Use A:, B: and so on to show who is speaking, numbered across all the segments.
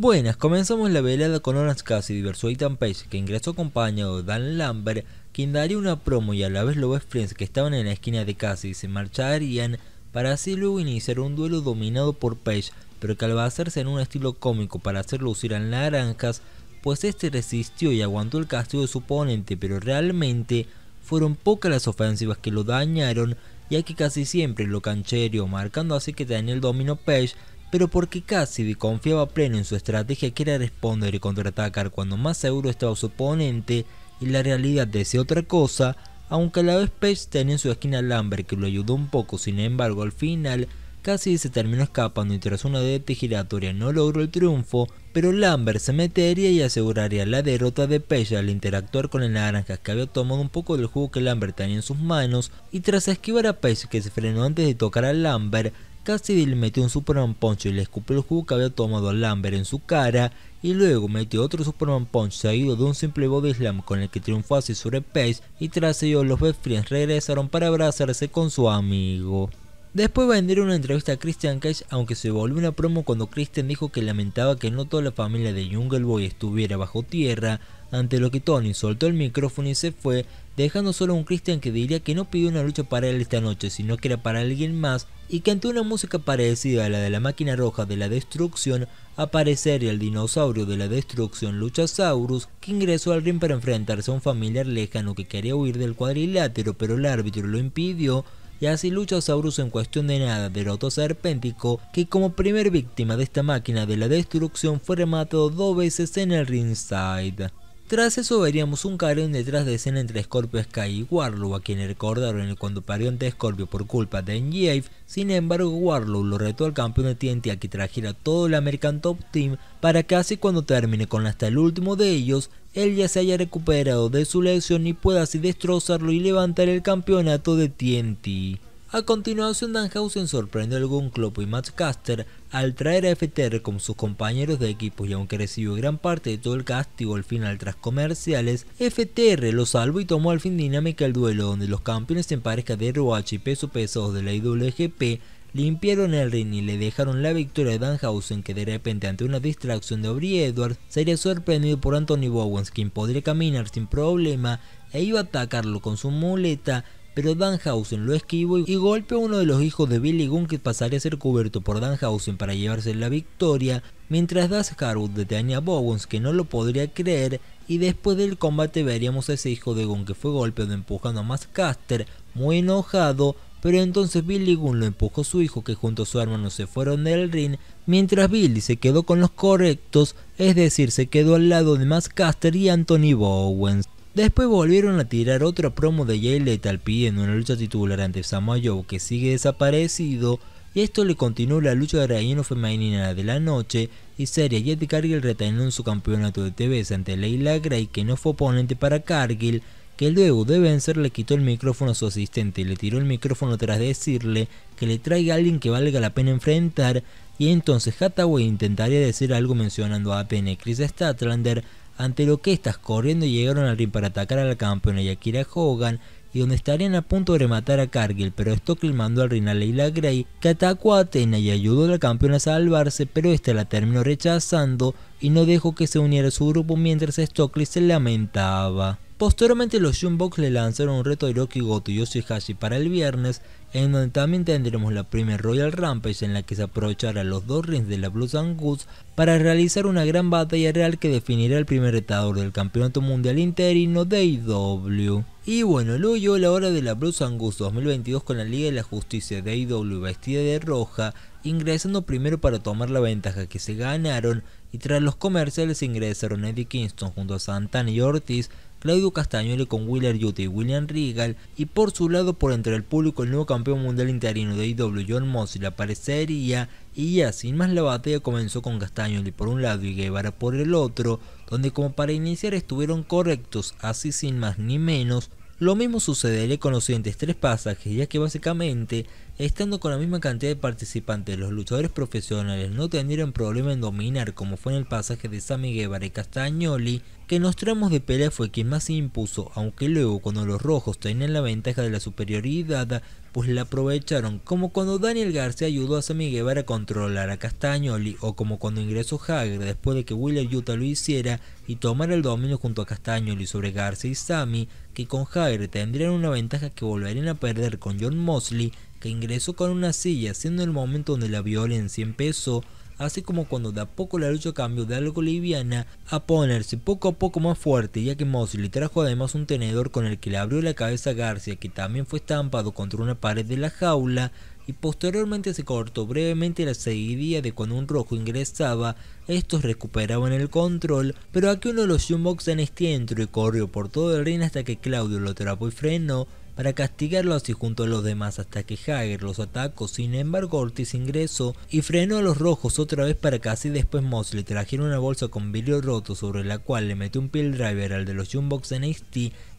A: Buenas, comenzamos la velada con Orange Cassidy vs Ethan Page, que ingresó acompañado de Dan Lambert, quien daría una promo y a la vez lo ves Friends, que estaban en la esquina de Cassidy, se marcharían para así luego iniciar un duelo dominado por Page, pero que al basarse en un estilo cómico para hacerlo lucir a Naranjas, pues este resistió y aguantó el castigo de su oponente, pero realmente fueron pocas las ofensivas que lo dañaron, ya que casi siempre lo cancherió marcando así que tenía el dominio Page pero porque Cassidy confiaba pleno en su estrategia que era responder y contraatacar cuando más seguro estaba su oponente y la realidad decía otra cosa, aunque a la vez Page tenía en su esquina a Lambert que lo ayudó un poco, sin embargo al final Cassidy se terminó escapando y tras una de giratoria no logró el triunfo, pero Lambert se metería y aseguraría la derrota de Page al interactuar con el naranja que había tomado un poco del jugo que Lambert tenía en sus manos y tras esquivar a Page que se frenó antes de tocar a Lambert, Cassidy le metió un Superman Punch y le escupió el jugo que había tomado a Lambert en su cara y luego metió otro Superman Punch seguido de un simple Body Slam con el que triunfó así sobre Pace y tras ello los Best Friends regresaron para abrazarse con su amigo. Después vendieron una entrevista a Christian Cage, aunque se volvió una promo cuando Christian dijo que lamentaba que no toda la familia de Jungle Boy estuviera bajo tierra, ante lo que Tony soltó el micrófono y se fue, dejando solo a un Christian que diría que no pidió una lucha para él esta noche, sino que era para alguien más y que ante una música parecida a la de la máquina roja de la destrucción, aparecería el dinosaurio de la destrucción Luchasaurus, que ingresó al ring para enfrentarse a un familiar lejano que quería huir del cuadrilátero, pero el árbitro lo impidió, y así Luchasaurus en cuestión de nada derrotó a Serpéntico, que como primer víctima de esta máquina de la destrucción fue rematado dos veces en el ringside. Tras eso veríamos un carón detrás de escena entre Scorpio Sky y Warlow, a quien recordaron cuando parió ante Scorpio por culpa de NGF, sin embargo Warlow lo retó al campeón de TNT a que trajera todo el American Top Team para que así cuando termine con hasta el último de ellos, él ya se haya recuperado de su lesión y pueda así destrozarlo y levantar el campeonato de TNT. A continuación, Housen sorprendió algún Club y Matchcaster. Al traer a FTR como sus compañeros de equipo y aunque recibió gran parte de todo el castigo al final tras comerciales, FTR lo salvó y tomó al fin dinámica el duelo donde los campeones en pareja de ROH y peso pesado de la IWGP limpiaron el ring y le dejaron la victoria a Danhausen que de repente ante una distracción de Aubrey Edwards sería sorprendido por Anthony Bowens quien podría caminar sin problema e iba a atacarlo con su muleta pero Danhausen lo esquivó y golpeó a uno de los hijos de Billy Goon que pasaría a ser cubierto por Danhausen para llevarse la victoria, mientras Das Harwood detaña a Bowens que no lo podría creer y después del combate veríamos a ese hijo de Gunn que fue golpeado empujando a Caster, muy enojado, pero entonces Billy Gunn lo empujó a su hijo que junto a su hermano se fueron del ring, mientras Billy se quedó con los correctos, es decir, se quedó al lado de Caster y Anthony Bowens. Después volvieron a tirar otra promo de Jay Lethal pidiendo una lucha titular ante Samoa Joe que sigue desaparecido y esto le continuó la lucha de relleno femenina de la noche y sería Jet Cargill reteniendo su campeonato de TV ante Leila Gray que no fue oponente para Cargill que el debut de vencer le quitó el micrófono a su asistente y le tiró el micrófono tras decirle que le traiga a alguien que valga la pena enfrentar y entonces Hathaway intentaría decir algo mencionando a Pene Chris Statlander ante lo que estas corriendo llegaron al ring para atacar a la campeona Yakira Hogan y donde estarían a punto de rematar a Cargill, pero Stockley mandó al ring a Leila Gray, que atacó a Athena y ayudó a la campeona a salvarse, pero esta la terminó rechazando y no dejó que se uniera a su grupo mientras Stockley se lamentaba. Posteriormente los Jumbox le lanzaron un reto a Hiroki Goto y Yoshihashi para el viernes, en donde también tendremos la primera Royal Rampage en la que se aprovecharán los dos rings de la Blues and para realizar una gran batalla real que definirá el primer retador del Campeonato Mundial Interino de IW. E y bueno, luego llegó la hora de la Blues and 2022 con la Liga de la Justicia de IW e vestida de roja, ingresando primero para tomar la ventaja que se ganaron y tras los comerciales ingresaron Eddie Kingston junto a Santana y Ortiz Claudio Castañoli con Willard yuti y William Regal, y por su lado por entre el público el nuevo campeón mundial interino de IW John Mosley aparecería y ya sin más la batalla comenzó con Castañoli por un lado y Guevara por el otro, donde como para iniciar estuvieron correctos, así sin más ni menos, lo mismo sucedería con los siguientes tres pasajes, ya que básicamente Estando con la misma cantidad de participantes, los luchadores profesionales no tendrían problema en dominar, como fue en el pasaje de Sammy Guevara y Castagnoli, que en los tramos de pelea fue quien más se impuso, aunque luego cuando los rojos tenían la ventaja de la superioridad, pues la aprovecharon, como cuando Daniel Garcia ayudó a Sammy Guevara a controlar a Castagnoli, o como cuando ingresó Hager después de que Willer Utah lo hiciera y tomara el dominio junto a Castagnoli sobre Garcia y Sammy, que con Hager tendrían una ventaja que volverían a perder con John Mosley que ingresó con una silla, siendo el momento donde la violencia empezó, así como cuando de a poco la lucha cambió de algo liviana a ponerse poco a poco más fuerte, ya que Mosley trajo además un tenedor con el que le abrió la cabeza a Garcia, que también fue estampado contra una pared de la jaula, y posteriormente se cortó brevemente la seguidilla de cuando un rojo ingresaba, estos recuperaban el control, pero aquí uno de los box en este entro y corrió por todo el ring hasta que Claudio lo atrapó y frenó, para castigarlos y junto a los demás hasta que Hager los atacó. Sin embargo, Ortiz ingresó y frenó a los rojos otra vez para casi así después le trajera una bolsa con vidrio roto sobre la cual le metió un pill driver al de los Jumbox NXT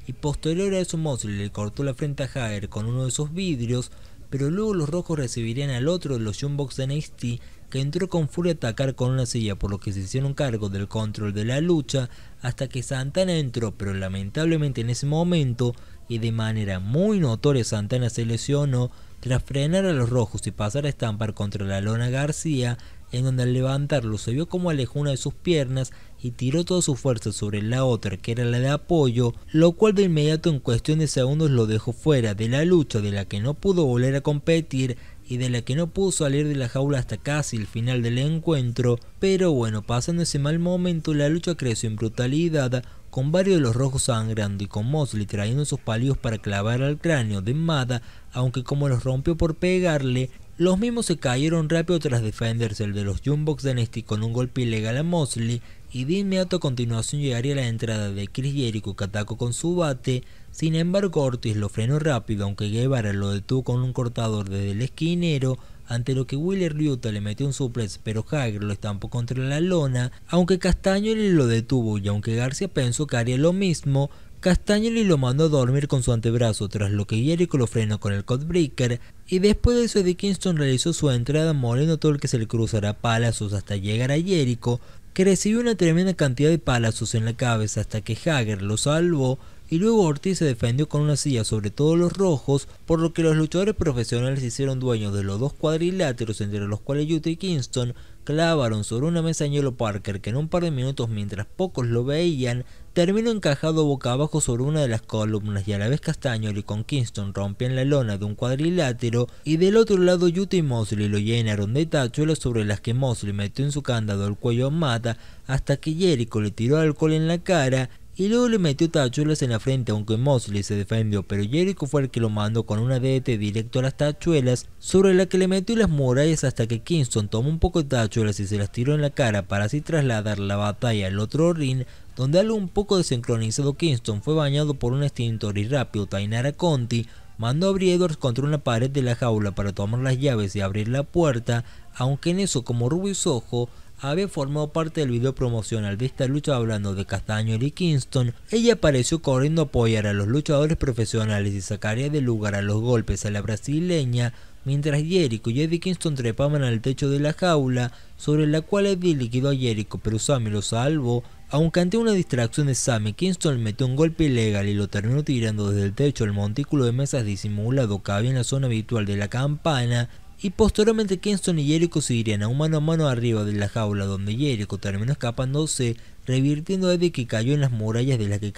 A: y posterior a eso Mosley le cortó la frente a Hager con uno de sus vidrios, pero luego los rojos recibirían al otro de los Jumbox NXT que entró con furia a atacar con una silla, por lo que se hicieron cargo del control de la lucha hasta que Santana entró, pero lamentablemente en ese momento y de manera muy notoria Santana se lesionó tras frenar a los rojos y pasar a estampar contra la lona García, en donde al levantarlo se vio como alejó una de sus piernas y tiró toda su fuerza sobre la otra, que era la de apoyo, lo cual de inmediato en cuestión de segundos lo dejó fuera de la lucha de la que no pudo volver a competir y de la que no pudo salir de la jaula hasta casi el final del encuentro, pero bueno, pasando ese mal momento la lucha creció en brutalidad, con varios de los rojos sangrando y con Mosley trayendo sus palillos para clavar al cráneo de Mada, aunque como los rompió por pegarle, los mismos se cayeron rápido tras defenderse el de los Jumbox de Nesti con un golpe ilegal a Mosley y de inmediato a continuación llegaría la entrada de Chris Jericho que atacó con su bate, sin embargo Ortiz lo frenó rápido aunque Guevara lo detuvo con un cortador desde el esquinero, ante lo que Wheeler Ryuta le metió un suplex, pero Hager lo estampó contra la lona, aunque Castañoli lo detuvo y aunque García pensó que haría lo mismo, Castañoli lo mandó a dormir con su antebrazo, tras lo que Jericho lo frenó con el Codebreaker, y después de eso Dickinson realizó su entrada moliendo todo el que se le cruzara palazos hasta llegar a Jericho, que recibió una tremenda cantidad de palazos en la cabeza hasta que Hager lo salvó y luego Ortiz se defendió con una silla sobre todos los rojos, por lo que los luchadores profesionales hicieron dueños de los dos cuadriláteros entre los cuales Utah y Kingston clavaron sobre una mesa Parker que en un par de minutos mientras pocos lo veían, terminó encajado boca abajo sobre una de las columnas y a la vez Castañoli con Kingston rompían la lona de un cuadrilátero y del otro lado Utah y Mosley lo llenaron de tachuelas sobre las que Mosley metió en su candado el cuello Mata hasta que Jericho le tiró alcohol en la cara y luego le metió tachuelas en la frente aunque Mosley se defendió, pero Jericho fue el que lo mandó con una DT directo a las tachuelas, sobre la que le metió las murallas hasta que Kingston tomó un poco de tachuelas y se las tiró en la cara para así trasladar la batalla al otro ring, donde algo un poco desincronizado Kingston fue bañado por un extintor y rápido Tainara Conti mandó a Brie contra una pared de la jaula para tomar las llaves y abrir la puerta, aunque en eso como Ruby Ojo... Había formado parte del video promocional de esta lucha hablando de Castaño y Kingston. Ella apareció corriendo a apoyar a los luchadores profesionales y sacaría de lugar a los golpes a la brasileña mientras Jericho y Eddie Kingston trepaban al techo de la jaula sobre la cual Eddie liquidó a Jericho pero Sammy lo salvó aunque ante una distracción de Sammy, Kingston metió un golpe ilegal y lo terminó tirando desde el techo al montículo de mesas disimulado que había en la zona habitual de la campana, y posteriormente Kingston y Jericho se irían a un mano a mano arriba de la jaula donde Jericho terminó escapándose, revirtiendo a Eddie que cayó en las murallas de las que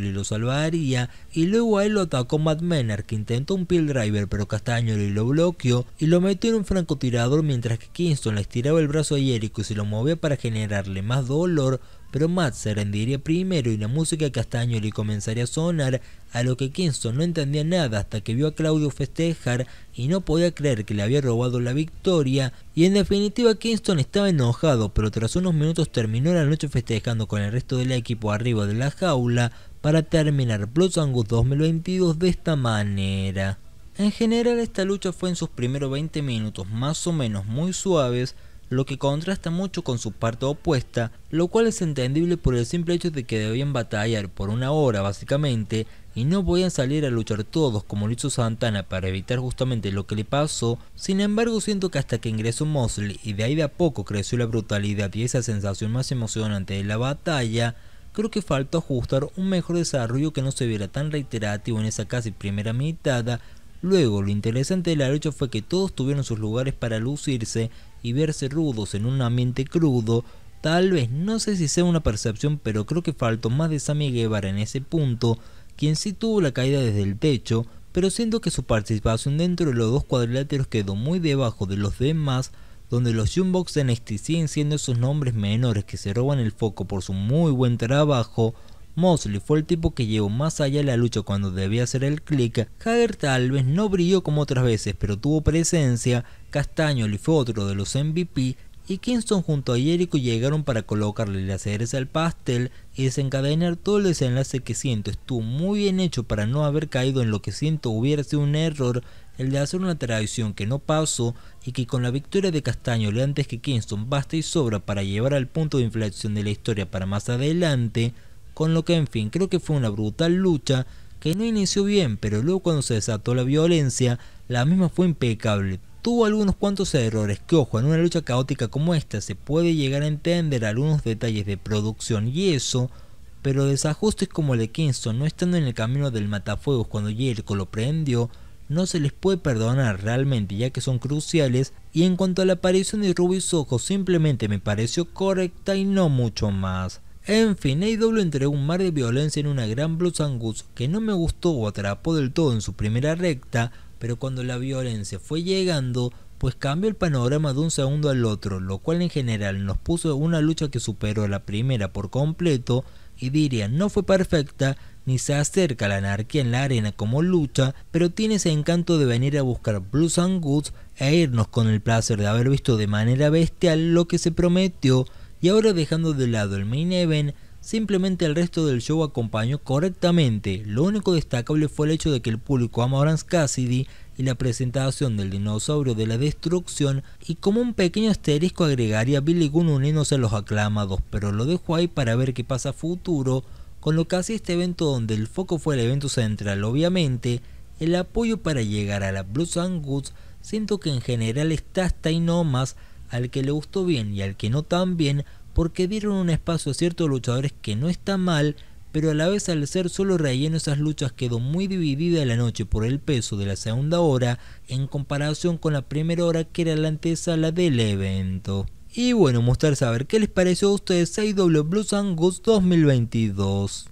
A: le lo salvaría y luego a él lo atacó Matt Menard que intentó un pill driver pero le lo bloqueó y lo metió en un francotirador mientras que Kingston le estiraba el brazo a Jericho y se lo movía para generarle más dolor pero Matt se rendiría primero y la música castaño le comenzaría a sonar, a lo que Kingston no entendía nada hasta que vio a Claudio festejar y no podía creer que le había robado la victoria, y en definitiva Kingston estaba enojado, pero tras unos minutos terminó la noche festejando con el resto del equipo arriba de la jaula para terminar Plus Angus 2022 de esta manera. En general esta lucha fue en sus primeros 20 minutos más o menos muy suaves, lo que contrasta mucho con su parte opuesta, lo cual es entendible por el simple hecho de que debían batallar por una hora básicamente y no podían salir a luchar todos como lo hizo Santana para evitar justamente lo que le pasó, sin embargo siento que hasta que ingresó Mosley y de ahí de a poco creció la brutalidad y esa sensación más emocionante de la batalla, creo que faltó ajustar un mejor desarrollo que no se viera tan reiterativo en esa casi primera mitad, luego lo interesante de la lucha fue que todos tuvieron sus lugares para lucirse y verse rudos en un ambiente crudo, tal vez, no sé si sea una percepción, pero creo que faltó más de Sammy Guevara en ese punto, quien sí tuvo la caída desde el techo, pero siento que su participación dentro de los dos cuadriláteros quedó muy debajo de los demás, donde los Jumbox en NXT siguen siendo esos nombres menores que se roban el foco por su muy buen trabajo, Mosley fue el tipo que llevó más allá la lucha cuando debía hacer el click, Hager tal vez no brilló como otras veces, pero tuvo presencia, Castaño le fue otro de los MVP, y Kingston junto a Jericho llegaron para colocarle las cereza al pastel y desencadenar todo el desenlace que siento. Estuvo muy bien hecho para no haber caído en lo que siento hubiera sido un error, el de hacer una traición que no pasó y que con la victoria de Castaño le antes que Kingston basta y sobra para llevar al punto de inflexión de la historia para más adelante con lo que en fin creo que fue una brutal lucha que no inició bien, pero luego cuando se desató la violencia, la misma fue impecable. Tuvo algunos cuantos errores que, ojo, en una lucha caótica como esta se puede llegar a entender algunos detalles de producción y eso, pero desajustes como el de Kingston no estando en el camino del matafuegos cuando Jericho lo prendió, no se les puede perdonar realmente ya que son cruciales y en cuanto a la aparición de Rubys ojos simplemente me pareció correcta y no mucho más. En fin, A.W. E entregó un mar de violencia en una gran Blues Angus que no me gustó o atrapó del todo en su primera recta, pero cuando la violencia fue llegando, pues cambió el panorama de un segundo al otro, lo cual en general nos puso una lucha que superó la primera por completo y diría no fue perfecta ni se acerca a la anarquía en la arena como lucha, pero tiene ese encanto de venir a buscar Blues and Goods e irnos con el placer de haber visto de manera bestial lo que se prometió y ahora dejando de lado el main event, simplemente el resto del show acompañó correctamente. Lo único destacable fue el hecho de que el público ama a Orange Cassidy y la presentación del dinosaurio de la destrucción y como un pequeño asterisco agregaría Billy Gunn uniéndose a los aclamados, pero lo dejo ahí para ver qué pasa futuro, con lo que hace este evento donde el foco fue el evento central obviamente, el apoyo para llegar a la Blues and Goods, siento que en general está hasta no más, al que le gustó bien y al que no tan bien, porque dieron un espacio a ciertos luchadores que no está mal, pero a la vez al ser solo relleno esas luchas quedó muy dividida la noche por el peso de la segunda hora en comparación con la primera hora que era la antesala del evento. Y bueno, mostrar saber qué les pareció a ustedes AEW Blues Angus 2022.